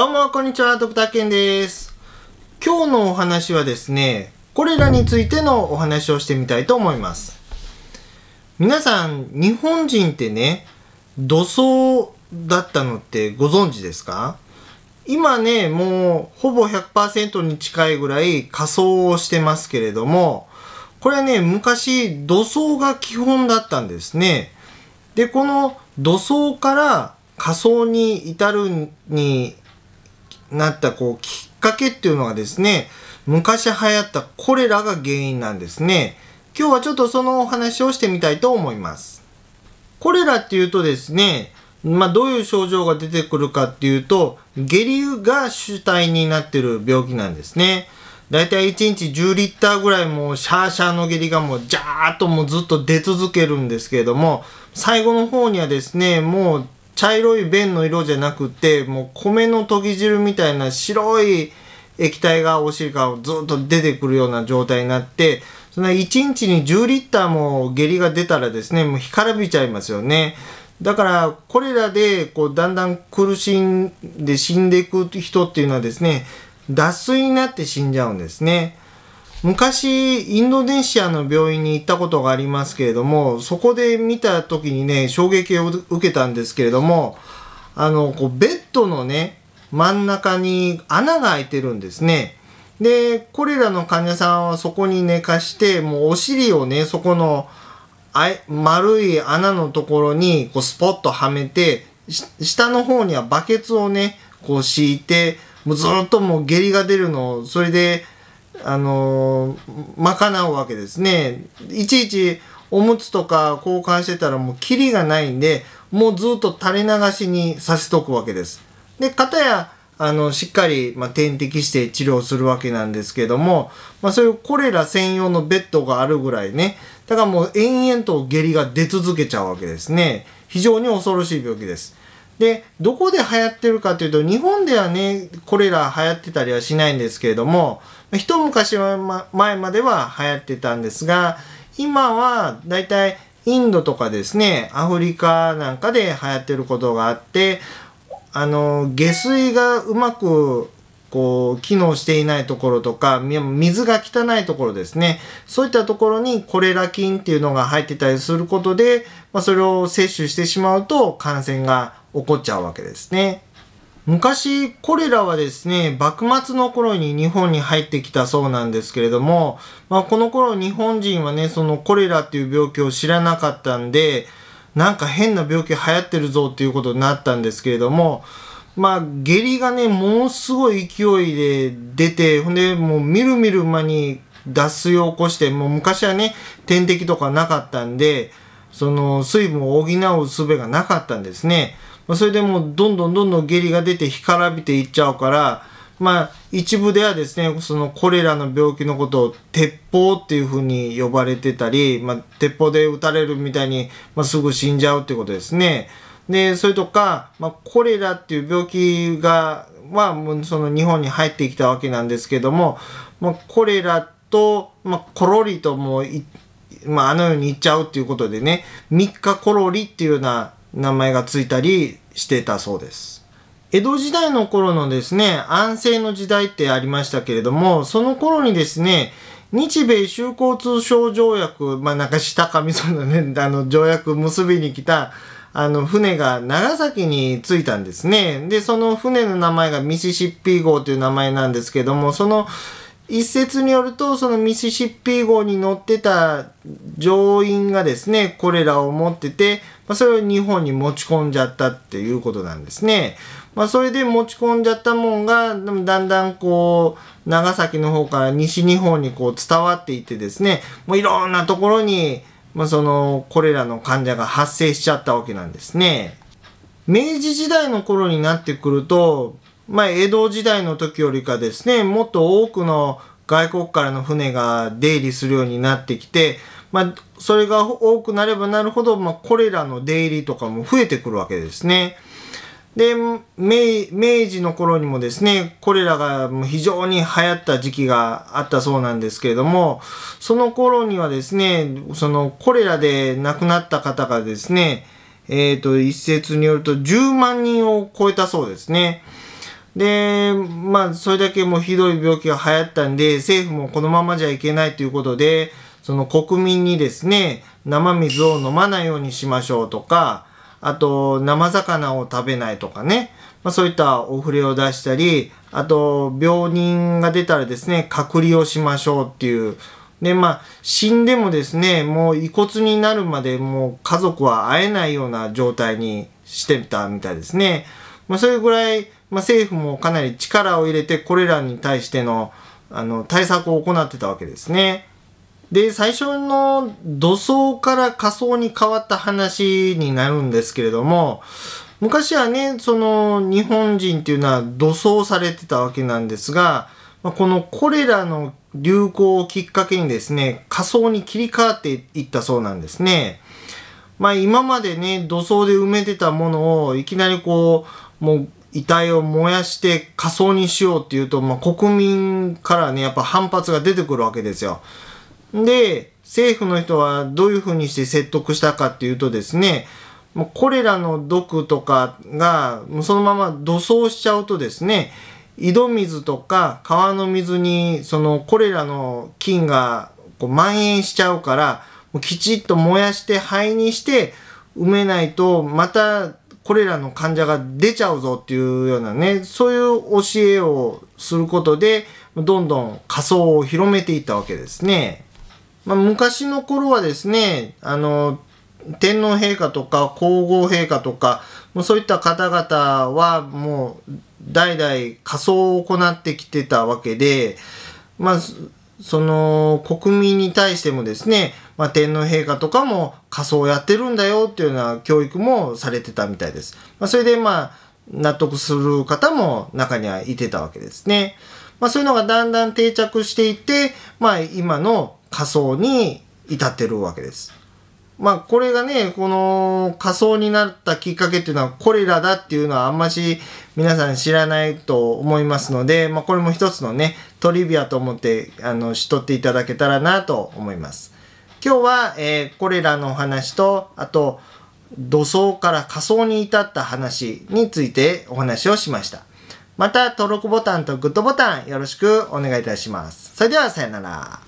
どうも、こんにちは、ドクターケンです。今日のお話はですね、これらについてのお話をしてみたいと思います。皆さん、日本人ってね、土葬だったのってご存知ですか今ね、もうほぼ100%に近いぐらい仮装をしてますけれども、これはね、昔土葬が基本だったんですね。で、この土葬から仮装に至るになったこうきっかけっていうのはですね昔流行ったこれらが原因なんですね今日はちょっとそのお話をしてみたいと思いますこれらっていうとですねまあ、どういう症状が出てくるかっていうと下痢が主体になってる病気なんですねだいたい1日10リッターぐらいもうシャーシャーの下痢がもうジャーっともうずっと出続けるんですけれども最後の方にはですねもう茶色い便の色じゃなくてもう米のとぎ汁みたいな白い液体がお尻からずっと出てくるような状態になってその1日に10リッターも下痢が出たらですねもう干からびちゃいますよねだからこれらでこうだんだん苦しんで死んでいく人っていうのはですね脱水になって死んじゃうんですね。昔インドネシアの病院に行ったことがありますけれどもそこで見た時にね衝撃を受けたんですけれどもあのこうベッドのね真ん中に穴が開いてるんですね。でこれらの患者さんはそこに寝かしてもうお尻をねそこのあい丸い穴のところにこうスポッとはめて下の方にはバケツをねこう敷いてもうずっともう下痢が出るのをそれで。あの賄うわけですねいちいちおむつとか交換してたらもうキリがないんでもうずっと垂れ流しにさせとくわけですで片やあのしっかり、まあ、点滴して治療するわけなんですけども、まあ、そういうコレラ専用のベッドがあるぐらいねだからもう延々と下痢が出続けちゃうわけですね非常に恐ろしい病気ですで、どこで流行ってるかというと、日本ではね、これら流行ってたりはしないんですけれども、一昔前までは流行ってたんですが、今はだいたいインドとかですね、アフリカなんかで流行ってることがあって、あの、下水がうまくこう、機能していないところとか、水が汚いところですね。そういったところにコレラ菌っていうのが入ってたりすることで、まあ、それを摂取してしまうと感染が起こっちゃうわけですね。昔、コレラはですね、幕末の頃に日本に入ってきたそうなんですけれども、まあ、この頃日本人はね、そのコレラっていう病気を知らなかったんで、なんか変な病気流行ってるぞっていうことになったんですけれども、まあ、下痢がね、ものすごい勢いで出て、ほんで、もうみるみる間に脱水を起こして、もう昔はね、点滴とかなかったんで、その水分を補う術がなかったんですね。それでもうどんどんどんどん下痢が出て干からびていっちゃうから、まあ、一部ではですね、そのコレラの病気のことを鉄砲っていうふうに呼ばれてたり、まあ、鉄砲で撃たれるみたいに、まあ、すぐ死んじゃうってことですね。で、それとか、まあ、コレラっていう病気が、まあ、その日本に入ってきたわけなんですけども、まあ、コレラと、まあ、コロリともまあ、あのようにいっちゃうっていうことでね、三日コロリっていうような名前がついたりしてたそうです。江戸時代の頃のですね、安政の時代ってありましたけれども、その頃にですね、日米修好通商条約、まあなんか下かみそのね、あの条約結びに来たあの、船が長崎に着いたんですね。で、その船の名前がミシシッピー号という名前なんですけども、その、一説によると、そのミシシッピー号に乗ってた乗員がですね、これらを持ってて、まあ、それを日本に持ち込んじゃったっていうことなんですね。まあ、それで持ち込んじゃったもんが、でもだんだんこう、長崎の方から西日本にこう伝わっていってですね、もういろんなところにまあ、その、これらの患者が発生しちゃったわけなんですね。明治時代の頃になってくると、まあ、江戸時代の時よりかですね、もっと多くの外国からの船が出入りするようになってきて、まあ、それが多くなればなるほど、まあ、これらの出入りとかも増えてくるわけですね。で明、明治の頃にもですね、これらが非常に流行った時期があったそうなんですけれども、その頃にはですね、そのこれらで亡くなった方がですね、えっ、ー、と、一説によると10万人を超えたそうですね。で、まあ、それだけもうひどい病気が流行ったんで、政府もこのままじゃいけないということで、その国民にですね、生水を飲まないようにしましょうとか、あと生魚を食べないとかね、まあ、そういったお触れを出したりあと病人が出たらですね隔離をしましょうっていうでまあ死んでもですねもう遺骨になるまでもう家族は会えないような状態にしてたみたいですね。まあ、そうぐらい、まあ、政府もかなり力を入れてこれらに対してのあの対策を行ってたわけですね。で、最初の土葬から仮葬に変わった話になるんですけれども、昔はね、その日本人っていうのは土葬されてたわけなんですが、このコレラの流行をきっかけにですね、仮葬に切り替わっていったそうなんですね。まあ今までね、土葬で埋めてたものをいきなりこう、もう遺体を燃やして仮葬にしようっていうと、まあ国民からね、やっぱ反発が出てくるわけですよ。で、政府の人はどういうふうにして説得したかっていうとですね、もうこれらの毒とかがもうそのまま土葬しちゃうとですね、井戸水とか川の水にそのこれらの菌がこう蔓延しちゃうから、もうきちっと燃やして灰にして埋めないとまたこれらの患者が出ちゃうぞっていうようなね、そういう教えをすることで、どんどん仮想を広めていったわけですね。まあ、昔の頃はですね、あの、天皇陛下とか皇后陛下とか、もうそういった方々はもう代々仮装を行ってきてたわけで、まあ、その国民に対してもですね、まあ、天皇陛下とかも仮装やってるんだよっていうような教育もされてたみたいです。まあ、それでまあ納得する方も中にはいてたわけですね。まあ、そういうのがだんだん定着していって、まあ、今の仮想に至ってるわけです。まあこれがね、この仮想になったきっかけっていうのはこれらだっていうのはあんまし皆さん知らないと思いますので、まあこれも一つのね、トリビアと思ってあのしとっていただけたらなと思います。今日は、えー、これらのお話と、あと土葬から仮想に至った話についてお話をしました。また登録ボタンとグッドボタンよろしくお願いいたします。それではさよなら。